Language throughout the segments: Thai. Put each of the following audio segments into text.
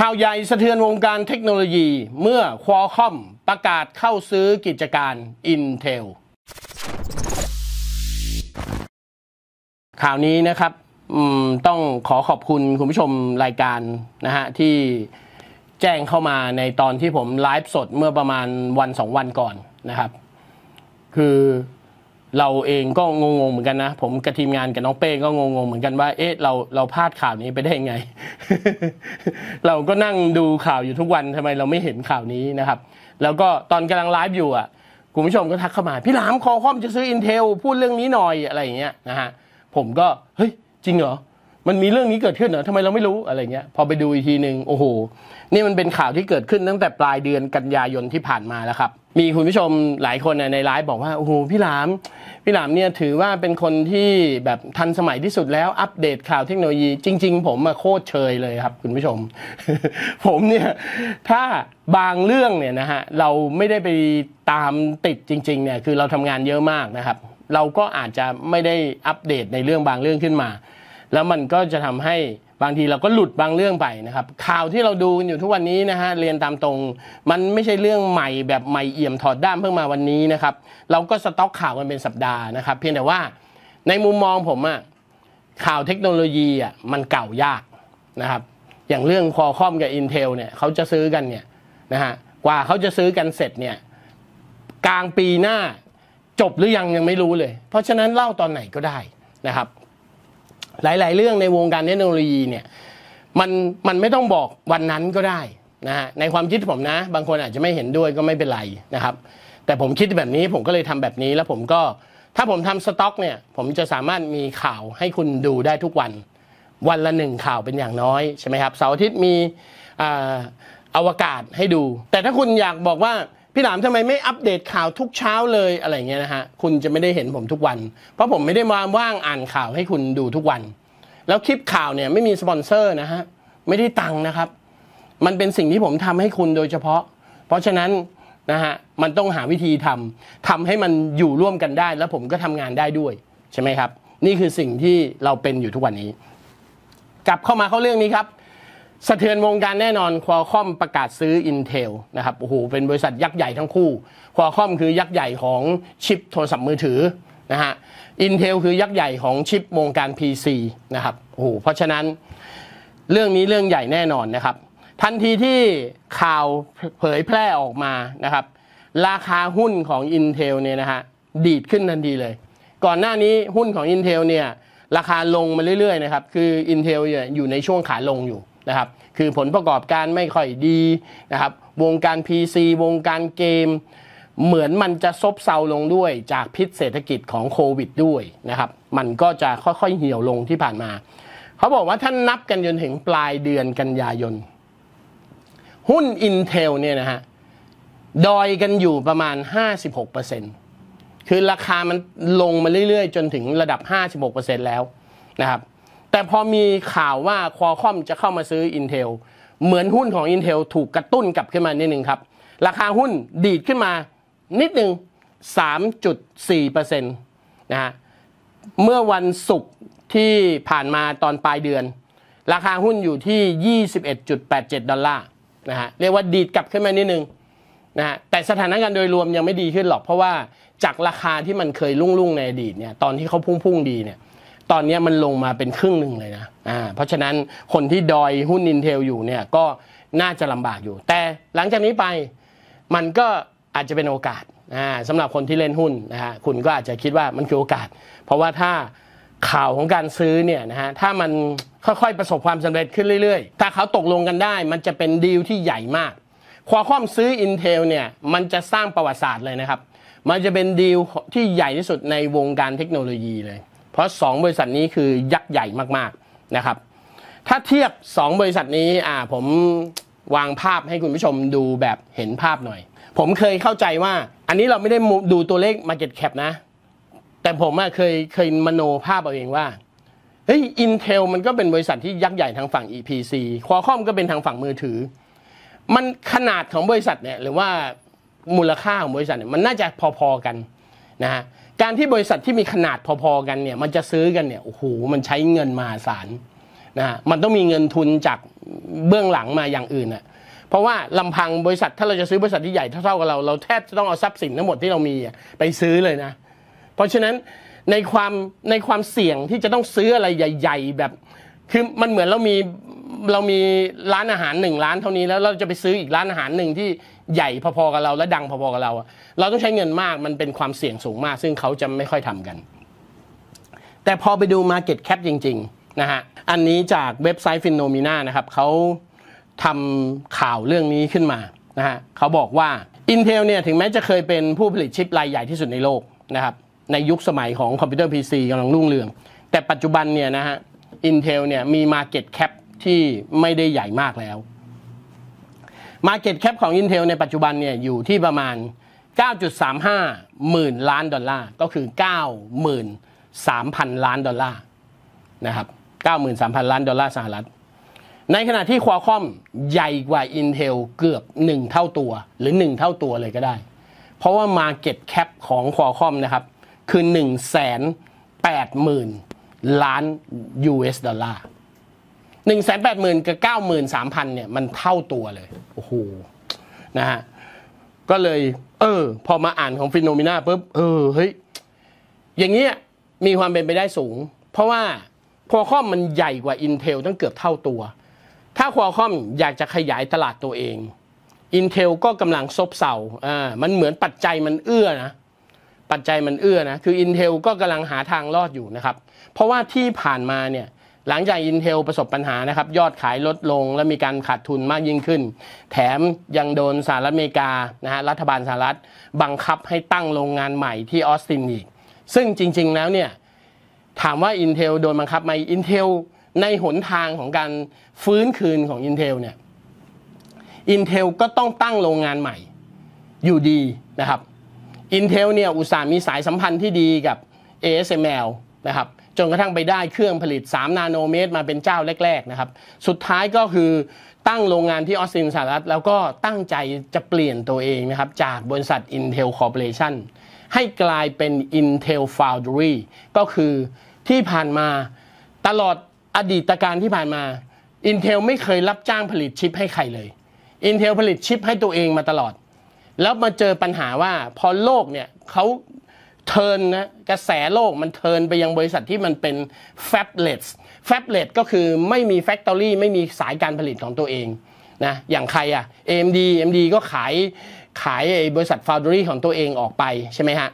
ข่าวใหญ่สะเทือนวงการเทคโนโลยี เมื่อควอคอมประกาศเข้าซื้อกิจการ Intel ข่าวนี้นะครับต้องขอขอบคุณคุณผู้ชมรายการนะฮะ ที่แจ้งเข้ามาในตอนที่ผมไลฟ์สดเมื่อประมาณวันสองวันก่อนนะครับ คือเราเองก็งงๆเหมือนกันนะผมกับทีมงานกับน้องเป้ก็งงๆเหมือนกันว่าเอ๊ะ เราเราพลาดข่าวนี้ไปได้ยังไง เราก็นั่งดูข่าวอยู่ทุกวันทำไมเราไม่เห็นข่าวนี้นะครับ แล้วก็ตอนกำลังไลฟ์อยู่อ่ะคุณผู้ชมก็ทักเข้ามาพี่หลามคอคอมจะซื้อ Intel พูดเรื่องนี้หน่อยอะไรอย่างเงี้ยนะฮะ ผมก็เฮ้ยจริงเหรอมันมีเรื่องนี้เกิดขึ้นเหรอทำไมเราไม่รู้อะไรเงี้ย พอไปดูอีกทีหนึ่งโอ้โห นี่มันเป็นข่าวที่เกิดขึ้นตั้งแต่ปลายเดือนกันยายนที่ผ่านมาแล้วครับ มีคุณผู้ชมหลายคนในไลฟ์บอกว่า โอ้โห พี่หลาม พี่หลามเนี่ยถือว่าเป็นคนที่แบบทันสมัยที่สุดแล้วอัปเดตข่าวเทคโนโลยี จริงๆ ผมมาโคตรเชยเลยครับ คุณผู้ชม ผมเนี่ย ถ้าบางเรื่องเนี่ยนะฮะเราไม่ได้ไปตามติดจริงๆเนี่ยคือเราทำงานเยอะมากนะครับ เราก็อาจจะไม่ได้อัปเดตในเรื่องบางเรื่องขึ้นมาแล้วมันก็จะทำให้บางทีเราก็หลุดบางเรื่องไปนะครับ ข่าวที่เราดูอยู่ทุกวันนี้นะฮะ เรียนตามตรงมันไม่ใช่เรื่องใหม่แบบใหม่เอี่ยมถอดด้ามเพิ่งมาวันนี้นะครับ เราก็สต็อกข่าวกันเป็นสัปดาห์นะครับเพียงแต่ว่าในมุมมองผมอะข่าวเทคโนโลยีอะมันเก่ายากนะครับ อย่างเรื่องคอคอมกับ Intel เนี่ยเขาจะซื้อกันเนี่ยนะฮะกว่าเขาจะซื้อกันเสร็จเนี่ยกลางปีหน้าจบหรือยังยังไม่รู้เลย เพราะฉะนั้นเล่าตอนไหนก็ได้นะครับหลายๆเรื่องในวงการเทคโนโลยีเนี่ยมันมันไม่ต้องบอกวันนั้นก็ได้นะฮะในความคิดผมนะ บางคนอาจจะไม่เห็นด้วยก็ไม่เป็นไรนะครับ แต่ผมคิดแบบนี้ผมก็เลยทำแบบนี้แล้วผมก็ถ้าผมทำสต็อกเนี่ยผมจะสามารถมีข่าวให้คุณดูได้ทุกวัน วันละหนึ่งข่าวเป็นอย่างน้อย ใช่ไหมครับเสาร์อาทิตย์มีอวกาศให้ดู แต่ถ้าคุณอยากบอกว่าพี่หลามทำไมไม่อัปเดตข่าวทุกเช้าเลยอะไรเงี้ยนะฮะคุณจะไม่ได้เห็นผมทุกวัน เพราะผมไม่ได้มาว่างอ่านข่าวให้คุณดูทุกวัน แล้วคลิปข่าวเนี่ยไม่มีสปอนเซอร์นะฮะไม่ได้ตังค์นะครับ มันเป็นสิ่งที่ผมทำให้คุณโดยเฉพาะ เพราะฉะนั้นนะฮะมันต้องหาวิธีทำทำให้มันอยู่ร่วมกันได้ แล้วผมก็ทำงานได้ด้วยใช่ไหมครับ นี่คือสิ่งที่เราเป็นอยู่ทุกวันนี้ กลับเข้ามาเข้าเรื่องนี้ครับสะเทือนวงการแน่นอน ควอคอมประกาศซื้อ Intel นะครับ โอ้โห เป็นบริษัทยักษ์ใหญ่ทั้งคู่ ควอคอมคือยักษ์ใหญ่ของชิปโทรศัพท์มือถือนะฮะอินเทลคือยักษ์ใหญ่ของชิปวงการ PC นะครับ โอ้โห เพราะฉะนั้นเรื่องนี้เรื่องใหญ่แน่นอนนะครับ ทันทีที่ข่าวเผยแพร่ออกมานะครับ ราคาหุ้นของ Intel เนี่ยนะฮะ ดีดขึ้นทันทีเลย ก่อนหน้านี้หุ้นของ Intel เนี่ยราคาลงมาเรื่อยๆนะครับ คือ Intel อยู่ในช่วงขาลงอยู่นะครับ คือผลประกอบการไม่ค่อยดีนะครับ วงการ PC วงการเกม เหมือนมันจะซบเซาลงด้วยจากพิษเศรษฐกิจของโควิดด้วยนะครับ มันก็จะค่อยๆ เหี่ยวลงที่ผ่านมา เขาบอกว่าท่านนับกันจนถึงปลายเดือนกันยายน หุ้น Intel เนี่ยนะฮะดอยกันอยู่ประมาณ 56%คือราคามันลงมาเรื่อยๆ จนถึงระดับ 56%แล้วนะครับแต่พอมีข่าวว่าคอคอมจะเข้ามาซื้อ Intel เหมือนหุ้นของ Intel ถูกกระตุ้นกลับขึ้นมานิดนึงครับ ราคาหุ้นดีดขึ้นมานิดนึง 3.4%นะฮะเมื่อวันศุกร์ที่ผ่านมาตอนปลายเดือน ราคาหุ้นอยู่ที่ 21.87 ดอลลาร์นะฮะเรียกว่าดีดกลับขึ้นมานิดนึงนะฮะแต่สถานการณ์โดยรวมยังไม่ดีขึ้นหรอก เพราะว่าจากราคาที่มันเคยรุ่งๆในอดีตเนี่ยตอนที่เขาพุ่งๆดีเนี่ยตอนนี้มันลงมาเป็นครึ่งหนึ่งเลยนะอ่าเพราะฉะนั้นคนที่ดอยหุ้นินเทลอยู่เนี่ยก็น่าจะลำบากอยู่ แต่หลังจากนี้ไปมันก็อาจจะเป็นโอกาสอ่าสำหรับคนที่เล่นหุ้นนะฮะ คุณก็อาจจะคิดว่ามันคือโอกาส เพราะว่าถ้าข่าวของการซื้อเนี่ยนะฮะ ถ้ามันค่อยๆประสบความสำเร็จขึ้นเรื่อยๆ ถ้าเขาตกลงกันได้ มันจะเป็นดีลที่ใหญ่มากควาคอมซื้อ Intel เนี่ยมันจะสร้างประวัติศาสตร์เลยนะครับ มันจะเป็นดีลที่ใหญ่ที่สุดในวงการเทคโนโลยีเลยเพราะ 2 บริษัทนี้คือยักษ์ใหญ่มาก ๆนะครับ ถ้าเทียบ2บริษัทนี้อ่า ผมวางภาพให้คุณผู้ชมดูแบบเห็นภาพหน่อย ผมเคยเข้าใจว่าอันนี้เราไม่ได้ดูตัวเลข Market Cap นะ แต่ผมเคยเคยมโนภาพเอาเองว่า เฮ้ยอินเทลมันก็เป็นบริษัทที่ยักษ์ใหญ่ทางฝั่ง EPC คอคอมก็เป็นทางฝั่งมือถือ มันขนาดของบริษัทเนี่ยหรือว่ามูลค่าของบริษัทเนี่ยมันน่าจะพอๆกันนะฮะการที่บริษัทที่มีขนาดพอๆกันเนี่ยมันจะซื้อกันเนี่ยโอ้โหมันใช้เงินมหาศาลนะมันต้องมีเงินทุนจากเบื้องหลังมาอย่างอื่นอะเพราะว่าลำพังบริษัทถ้าเราจะซื้อบริษัทที่ใหญ่เท่าๆกับเราเราแทบจะต้องเอาทรัพย์สินทั้งหมดที่เรามีไปซื้อเลยนะเพราะฉะนั้นในความในความเสี่ยงที่จะต้องซื้ออะไรใหญ่ ๆแบบ คือมันเหมือนเรามีเรามีร้านอาหารหนึ่งร้านเท่านี้แล้วเราจะไปซื้ออีกร้านอาหารหนึ่งที่ใหญ่พอๆกับเรา และดังพอๆกับเรา เราต้องใช้เงินมาก มันเป็นความเสี่ยงสูงมาก ซึ่งเขาจะไม่ค่อยทำกัน แต่พอไปดู Market Cap จริงๆนะฮะ อันนี้จากเว็บไซต์ฟินโนมิน่านะครับ เขาทำข่าวเรื่องนี้ขึ้นมานะฮะเขาบอกว่า Intel เนี่ยถึงแม้จะเคยเป็นผู้ผลิตชิปรายใหญ่ที่สุดในโลกนะครับ ในยุคสมัยของคอมพิวเตอร์ PC กำลังรุ่งเรือง แต่ปัจจุบันเนี่ยนะฮะ Intel เนี่ยมี Market Cap ที่ไม่ได้ใหญ่มากแล้ว Market Cap ของ Intel ในปัจจุบันเนี่ยอยู่ที่ประมาณ 9.35หมื่นล้านดอลลาร์ ก็คือ 93,000 ล้านดอลลาร์นะครับ93,000 ล้านดอลลาร์สหรัฐ ในขณะที่ควอคอมใหญ่กว่า Intel เกือบ 1 เท่าตัวหรือ 1 เท่าตัวเลยก็ได้ เพราะว่า Market Cap ของควอคอมนะครับคือ 1 8 0 0 0 0 ล้าน US ดอลลาร์หนึ่งแสนแปดหมื่นกับเก้าหมื่นสามพันเนี่ยมันเท่าตัวเลยโอ้โหนะฮะก็เลย เออ พอมาอ่านของฟิโนมิน่าปุ๊บเออเฮ้ยอย่างเงี้ยมีความเป็นไปได้สูง เพราะว่าคอคอมมันใหญ่กว่า Intel ตั้งเกือบเท่าตัว ถ้าคอคอมอยากจะขยายตลาดตัวเอง Intel ก็กำลังซบเซาอ่ามันเหมือนปัจจัยมันเอื้อนะ ปัจจัยมันเอื้อนะ คือ Intel ก็กำลังหาทางรอดอยู่นะครับ เพราะว่าที่ผ่านมาเนี่ยหลังจาก Intel ประสบปัญหานะครับ ยอดขายลดลง และมีการขาดทุนมากยิ่งขึ้น แถมยังโดนสหรัฐอเมริกานะฮะรัฐบาลสหรัฐบังคับให้ตั้งโรงงานใหม่ที่ออสตินอีกซึ่งจริงๆแล้วเนี่ยถามว่า Intel โดนบังคับไหม Intel ในหนทางของการฟื้นคืนของ Intel เนี่ย Intel ก็ต้องตั้งโรงงานใหม่อยู่ดีนะครับ Intel เนี่ยอุตส่าห์มีสายสัมพันธ์ที่ดีกับ ASML นะครับจนกระทั่งไปได้เครื่องผลิต 3 นาโนเมตรมาเป็นเจ้าแรกๆ นะครับ สุดท้ายก็คือตั้งโรงงานที่ออสซินสหรัฐแล้วก็ตั้งใจจะเปลี่ยนตัวเองนะครับจากบริษัท Intel Corporation ให้กลายเป็น Intel Foundry ก็คือที่ผ่านมาตลอดอดีตการที่ผ่านมา Intel ไม่เคยรับจ้างผลิตชิปให้ใครเลย Intel ผลิตชิปให้ตัวเองมาตลอด แล้วมาเจอปัญหาว่าพอโลกเนี่ยเขาเทินนะกระแสโลกมันเทินไปยังบริษัทที่มันเป็น f a b l e s แ f a b l e s ก็คือไม่มี factory ไม่มีสายการผลิตของตัวเองนะอย่างใครอะ AMD AMD ก็ขายขายบริษัท foundry ของตัวเองออกไปใช่ไหมฮะ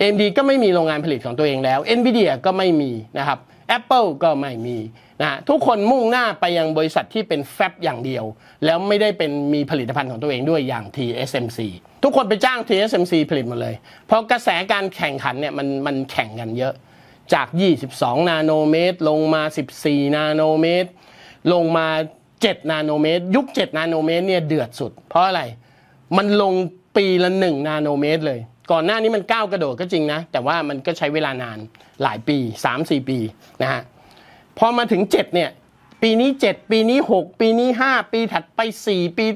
AMD ก็ไม่มีโรงงานผลิตของตัวเองแล้ว NVIDIA ก็ไม่มีนะครับ Apple ก็ไม่มีนะทุกคนมุ่งหน้าไปยังบริษัทที่เป็นแฟบอย่างเดียว แล้วไม่ได้เป็นมีผลิตภัณฑ์ของตัวเองด้วยอย่าง TSMC ทุกคนไปจ้าง TSMC ผลิตหมดเลย เพราะกระแสการแข่งขันเนี่ย มันมันแข่งกันเยอะจาก 22 นาโนเมตร ลงมา 14 นาโนเมตร ลงมา 7 นาโนเมตร ยุค 7 นาโนเมตรเนี่ยเดือดสุด เพราะอะไรมันลงปีละ 1 นาโนเมตรเลยก่อนหน้านี้มันก้าวกระโดดก็จริงนะ แต่ว่ามันก็ใช้เวลานานหลายปี 3-4 ปีนะฮะพอมาถึง 7 เนี่ย ปีนี้ 7 ปีนี้ 6 ปีนี้ 5 ปีถัดไป 4 ปี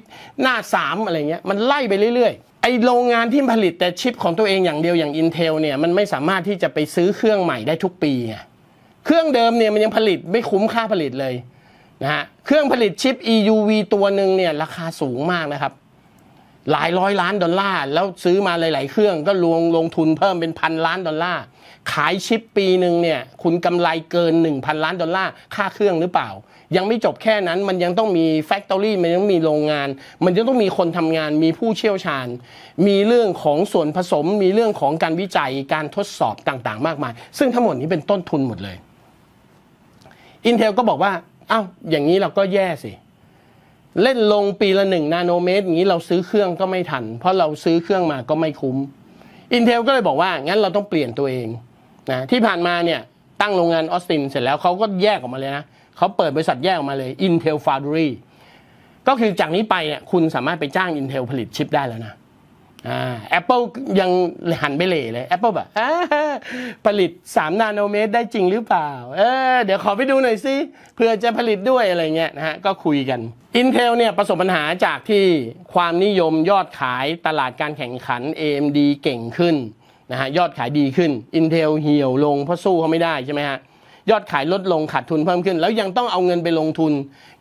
หน้า 3 อะไรเงี้ยมันไล่ไปเรื่อย ๆ ไอโรงงานที่ผลิตแต่ชิปของตัวเองอย่างเดียวอย่าง Intel เนี่ยมันไม่สามารถที่จะไปซื้อเครื่องใหม่ได้ทุกปีไงเครื่องเดิมเนี่ยมันยังผลิตไม่คุ้มค่าผลิตเลยนะฮะเครื่องผลิตชิป EUV ตัวหนึ่งเนี่ยราคาสูงมากนะครับหลายร้อยล้านดอลลาร์แล้วซื้อมาหลาย ๆเครื่อง ก็ลงลงทุนเพิ่มเป็นพันล้าน ดอลลาร์ขายชิปปีหนึ่งเนี่ยคุณกำไรเกิน 1,000 ล้านดอลลาร์ค่าเครื่องหรือเปล่า ยังไม่จบแค่นั้นมันยังต้องมีแฟคทอรี่มันยังมีโรงงาน มันยังต้องมีคนทำงานมีผู้เชี่ยวชาญ มีเรื่องของส่วนผสม มีเรื่องของการวิจัยการทดสอบต่าง ๆ มากมายซึ่งทั้งหมดนี้เป็นต้นทุนหมดเลย Intel ก็บอกว่าอ้าวอย่างนี้เราก็แย่สิเล่นลงปีละหนึ่งนาโนเมตร อย่างนี้เราซื้อเครื่องก็ไม่ทัน เพราะเราซื้อเครื่องมาก็ไม่คุ้ม Intel ก็เลยบอกว่า งั้นเราต้องเปลี่ยนตัวเองนะที่ผ่านมาเนี่ย ตั้งโรงงานออสตินเสร็จแล้วเขาก็แยกออกมาเลยนะเขาเปิดบริษัทแยกออกมาเลย Intel Foundry ก็คือจากนี้ไปเนี่ยคุณสามารถไปจ้าง Intel ผลิตชิปได้แล้วนะแอปเปิลยังหันไปเหล่เลยแอปเปิลแบบผลิต 3 นาโนเมตรได้จริงหรือเปล่าเออเดี๋ยวขอไปดูหน่อยสิเพื่อจะผลิตด้วยอะไรเงี้ยนะฮะก็คุยกัน Intel เนี่ยประสบปัญหาจากที่ความนิยมยอดขายตลาดการแข่งขัน AMD เก่งขึ้นนะฮะยอดขายดีขึ้น Intel เหี่ยวลงเพราะสู้เขาไม่ได้ใช่ไหมฮะ ยอดขายลดลงขาดทุนเพิ่มขึ้น แล้วยังต้องเอาเงินไปลงทุน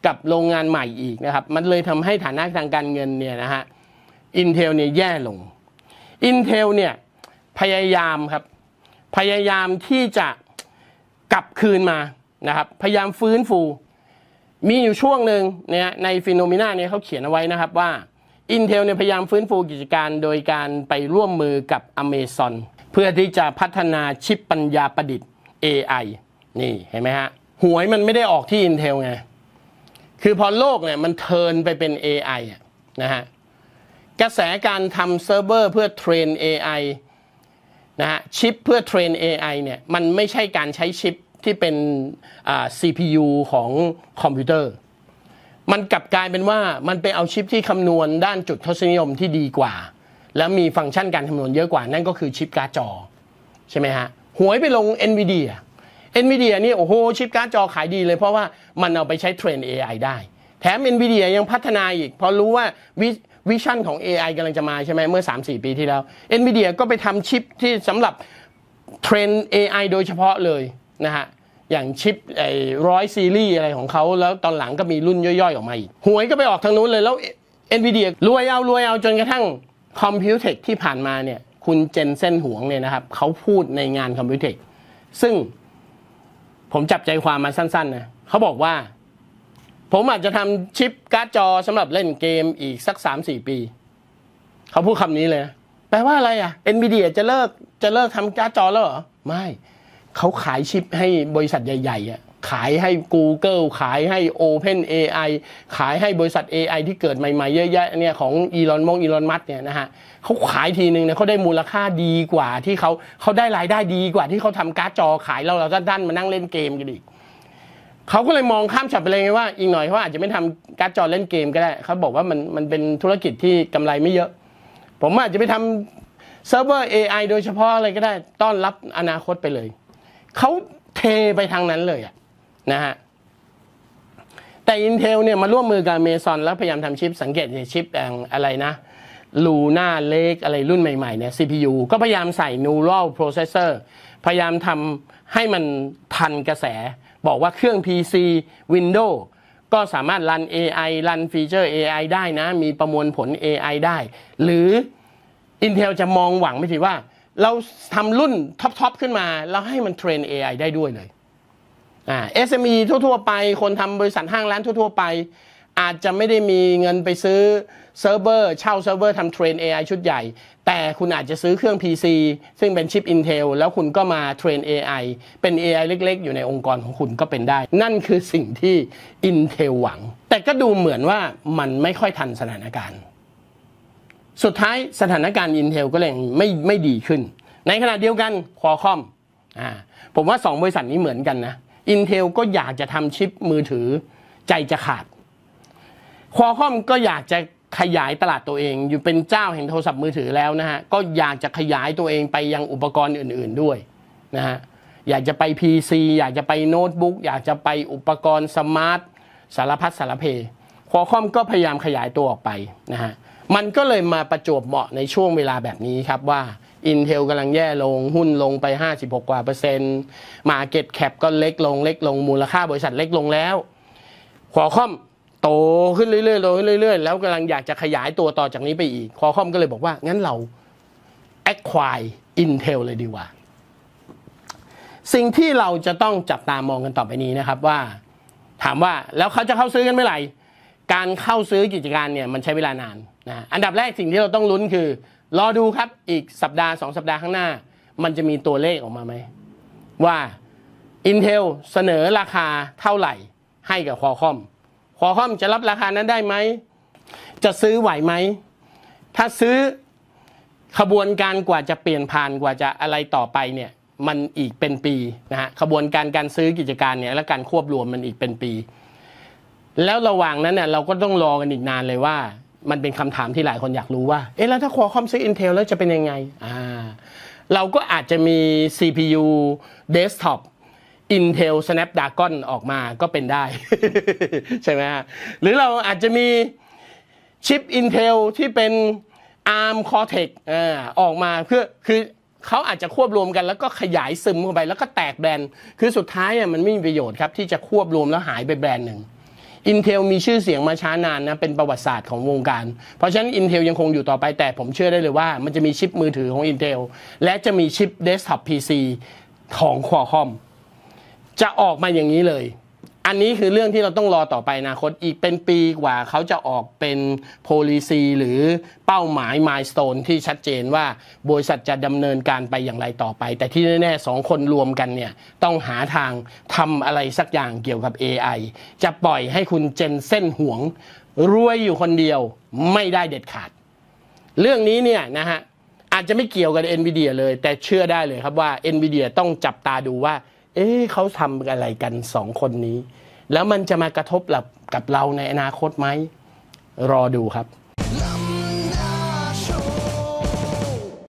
กับโรงงานใหม่อีกนะครับมันเลยทำให้ฐานะทางการเงินเนี่ยนะฮะ Intel เนี่ยแย่ลง Intel เนี่ยพยายามครับ พยายามที่จะกลับคืนมานะครับพยายามฟื้นฟู มีอยู่ช่วงหนึ่งเนี่ยในฟิโนมิน่าเนี่ยเขาเขียนเอาไว้นะครับว่า Intel เนี่ยพยายามฟื้นฟูกิจการโดยการไปร่วมมือกับ a เม z o n เพื่อที่จะพัฒนาชิปปัญญาประดิษฐ์ AI นี่ เห็นไหมฮะ หวยมันไม่ได้ออกที่ Intel ไง คือพอโลกเนี่ยมันเทินไปเป็น AI นะฮะกระแสการทำเซิร์ฟเวอร์เพื่อเทรน AI นะฮะชิปเพื่อเทรน AI เนี่ยมันไม่ใช่การใช้ชิปที่เป็น CPU ของคอมพิวเตอร์ มันกลับกลายเป็นว่ามันไปเอาชิปที่คำนวณด้านจุดทศนิยมที่ดีกว่า และมีฟังก์ชันการคำนวณเยอะกว่านั่นก็คือชิปการ์จอ ใช่ไหมฮะ หวยไปลง NVIDIA NVIDIA นี่โอ้โหชิปการ์จอขายดีเลยเพราะว่ามันเอาไปใช้เทรน AI ได้ แถม NVIDIA ยังพัฒนาอีกพอรู้ว่าววิชั่นของ AI กำลังจะมาใช่ไหมเมื่อ 3-4 ปีที่แล้ว NVIDIA ก็ไปทำชิปที่สำหรับเทรน AI โดยเฉพาะเลยนะฮะอย่างชิปไอ้ร้อยซีรีส์อะไรของเขาแล้วตอนหลังก็มีรุ่นย่อยๆออกมาอีก หวยก็ไปออกทางนู้นเลย แล้ว NVIDIA รวยเอา รวยเอาจนกระทั่งคอมพิวเทคที่ผ่านมาเนี่ยคุณเจนเซนหวงเนี่ยนะครับเขาพูดในงานคอมพิวเทคซึ่งผมจับใจความมาสั้นๆนะเขาบอกว่าผมอาจจะทำชิปการ์ดจอสำหรับเล่นเกมอีกสักสามสี่ปี เขาพูดคำนี้เลยแปลว่าอะไรอ่ะเอ็นบีเดียจะเลิกจะเลิกทำการ์ดจอแล้วเหรอ ไม่ เขาขายชิปให้บริษัทใหญ่ๆอ่ะขายให้ Google ขายให้ Open AI ขายให้บริษัท AI ที่เกิดใหม่ๆเยอะๆเนี่ยของอีลอนมงอีลอนมัสเนี่ยนะฮะเขาขายทีนึงเนี่ยเขาได้มูลค่าดีกว่าที่เขาเขาได้รายได้ดีกว่าที่เขาทำการ์ดจอ ขายเราเราด้านๆมานั่งเล่นเกมกันอีกเขาก็เลยมองข้ามช็อตไปเลยไงว่า อีกหน่อยเขาอาจจะไม่ทำการ์ดจอเล่นเกมก็ได้เขาบอกว่ามันมันเป็นธุรกิจที่กำไรไม่เยอะ ผมอาจจะไปทำเซิร์ฟเวอร์ AI โดยเฉพาะอะไรก็ได้ต้อนรับอนาคตไปเลย เขาเทไปทางนั้นเลยนะฮะแต่ Intel เนี่ยมาร่วมมือกับ a m a ซอนแล้วพยายามทำชิปสังเกตในชิปอะไรนะลูน่าเล็กอะไรรุ่นใหม่ๆเนี่ย CPU ก็พยายามใส่ Neural Processor พยายามทำให้มันทันกระแสบอกว่าเครื่อง PC Windows ก็สามารถรัน AI รันฟีเจอร์ AI ได้นะ มีประมวลผล AI ได้ หรือ Intel จะมองหวังไม่ถือว่า เราทำรุ่นท็อปๆขึ้นมา แล้วให้มันเทรน AI ได้ด้วยเลยอ่า SME ทั่วๆ ไป คนทำบริษัทห้างร้านทั่วๆ ไปอาจจะไม่ได้มีเงินไปซื้อเซิร์ฟเวอร์เช่าเซิร์ฟเวอร์ทำเทรน AI ชุดใหญ่ แต่คุณอาจจะซื้อเครื่อง PC ซึ่งเป็นชิป Intel แล้วคุณก็มาเทรน AI เป็น AI เล็กๆ อยู่ในองค์กรของคุณก็เป็นได้ นั่นคือสิ่งที่ Intel หวัง แต่ก็ดูเหมือนว่ามันไม่ค่อยทันสถานการณ์ สุดท้ายสถานการณ์ Intel ก็เลยไม่ไม่ดีขึ้น ในขณะเดียวกันคอคอมอ่าผมว่า 2 บริษัทนี้เหมือนกันนะ Intel ก็อยากจะทำชิปมือถือใจจะขาดคอคอมก็อยากจะขยายตลาดตัวเอง อยู่เป็นเจ้าแห่งโทรศัพท์มือถือแล้วนะฮะ ก็อยากจะขยายตัวเองไปยังอุปกรณ์อื่นๆด้วยนะฮะ อยากจะไป PC อยากจะไปโน้ตบุ๊กอยากจะไปอุปกรณ์สมาร์ทสารพัดสารเพคอคอมก็พยายามขยายตัวออกไปนะฮะ มันก็เลยมาประจบเหมาะในช่วงเวลาแบบนี้ครับว่า Intel กำลังแย่ลงหุ้นลงไป 56กว่าเปอร์เซ็นต์มาเก็ตแคปก็เล็กลงเล็กลงมูลค่าบริษัทเล็กลงแล้วคอคอมโตขึ้นเรื่อยๆโตขึ้นเรื่อยๆ แล้วกำลังอยากจะขยายตัวต่อจากนี้ไปอีก คอคอมก็เลยบอกว่า งั้นเรา acquire Intel เลยดีกว่า สิ่งที่เราจะต้องจับตามองกันต่อไปนี้นะครับว่า ถามว่าแล้วเขาจะเข้าซื้อกันเมื่อไหร่ การเข้าซื้อกิจการเนี่ยมันใช้เวลานานนะอันดับแรกสิ่งที่เราต้องลุ้นคือ รอดูครับ อีกสัปดาห์ 2 สัปดาห์ข้างหน้า มันจะมีตัวเลขออกมาไหมว่า Intel เสนอราคาเท่าไหร่ให้กับคอคอมอค้อมจะรับราคานั้นได้ไหม จะซื้อไหวไหม ถ้าซื้อขบวนการกว่าจะเปลี่ยนผ่านกว่าจะอะไรต่อไปเนี่ยมันอีกเป็นปีนะฮะขบวนการการซื้อกิจการเนี่ยและการควบรวมมันอีกเป็นปี แล้วระหว่างนั้นเนี่ยเราก็ต้องรอกันอีกนานเลยว่า มันเป็นคำถามที่หลายคนอยากรู้ว่าเอ๊ะแล้วถ้าคอคอมซื้อ Intel แล้วจะเป็นยังไงอ่าเราก็อาจจะมี CPU desktop Intel Snapdragon ออกมาก็เป็นได้ใช่ไหมฮะหรือเราอาจจะมีชิป Intel ที่เป็น ARM Cortex อออกมาเพื่อคือเขาอาจจะควบรวมกัน แล้วก็ขยายซึมเข้าไป แล้วก็แตกแบรนด์คือสุดท้ายมันไม่มีประโยชน์ครับที่จะควบรวมแล้วหายไปแบรนด์หนึ่ง Intel มีชื่อเสียงมาช้านานนะ เป็นประวัติศาสตร์ของวงการ เพราะฉะนั้น Intel ยังคงอยู่ต่อไปแต่ผมเชื่อได้เลยว่า มันจะมีชิปมือถือของ Intel และจะมีชิปเดสก์ท็อป PC ของ Qualcomm จะออกมาอย่างนี้เลย อันนี้คือเรื่องที่เราต้องรอต่อไปนะคตอีกเป็นปีกว่าเขาจะออกเป็นโพล i ซีหรือเป้าหมายมายสเตนที่ชัดเจนว่าบริษัทจะดำเนินการไปอย่างไรต่อไป แต่ที่แน่ๆสองคนรวมกันเนี่ย ต้องหาทางทำอะไรสักอย่างเกี่ยวกับ AI จะปล่อยให้คุณเจนเส้นห่วงรวยอยู่คนเดียวไม่ได้เด็ดขาด เรื่องนี้เนี่ยนะฮะอาจจะไม่เกี่ยวกับ NVIDIA เลยแต่เชื่อได้เลยครับว่า NVIDIA ต้องจับตาดูว่าเอ๊ะเขาทำอะไรกันสองคนนี้ แล้วมันจะมากระทบกับเราในอนาคตไหม รอดูครับ